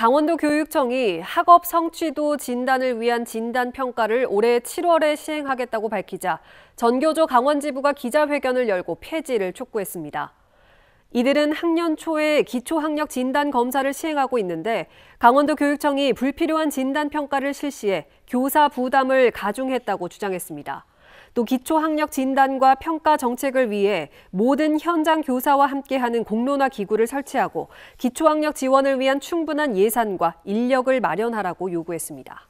강원도 교육청이 학업 성취도 진단을 위한 진단 평가를 올해 7월에 시행하겠다고 밝히자 전교조 강원지부가 기자회견을 열고 폐지를 촉구했습니다. 이들은 학년 초에 기초학력 진단 검사를 시행하고 있는데 강원도 교육청이 불필요한 진단 평가를 실시해 교사 부담을 가중했다고 주장했습니다. 또 기초학력 진단과 평가 정책을 위해 모든 현장 교사와 함께하는 공론화 기구를 설치하고 기초학력 지원을 위한 충분한 예산과 인력을 마련하라고 요구했습니다.